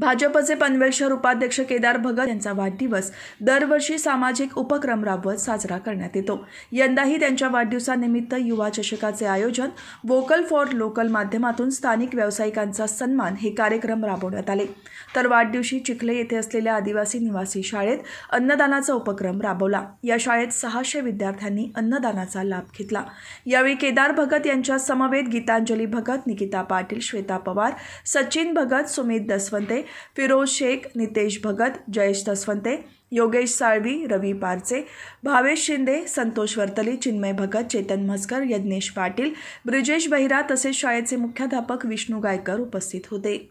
भाजपचे पनवेल शहर उपाध्यक्ष केदार भगत यांचा वाढदिवस दरवर्षी सामाजिक उपक्रम राबवत साजरा करण्यात येतो यंदाही त्यांच्या वाढदिवसानिमित्त युवा चषकाचे आयोजन वोकल फॉर लोकल माध्यमातून स्थानिक व्यावसायिकांचा सन्मान हे कार्यक्रम राबवण्यात आले तर वाढदिवशी चिखले येथे असलेल्या आदिवासी निवासी शाळेत अन्नदानाचा उपक्रम राबवला या शाळेत सहाशे विद्यार्थ्यांनी अन्नदानाचा लाभ घेतला यावेळी केदार भगत यांच्या समवेत गीतांजली भगत निकिता पाटील श्वेता पवार सचिन भगत सुमित दसवंते फिरोज शेख नितेश भगत जयेश तस्वंते योगेश साळवी रवी पारचे भावेश शिंदे संतोष वर्तली चिन्मय भगत चेतन म्हसकर यज्ञेश पाटील ब्रिजेश बहिरा तसेच शाळेचे मुख्याध्यापक विष्णू गायकर उपस्थित होते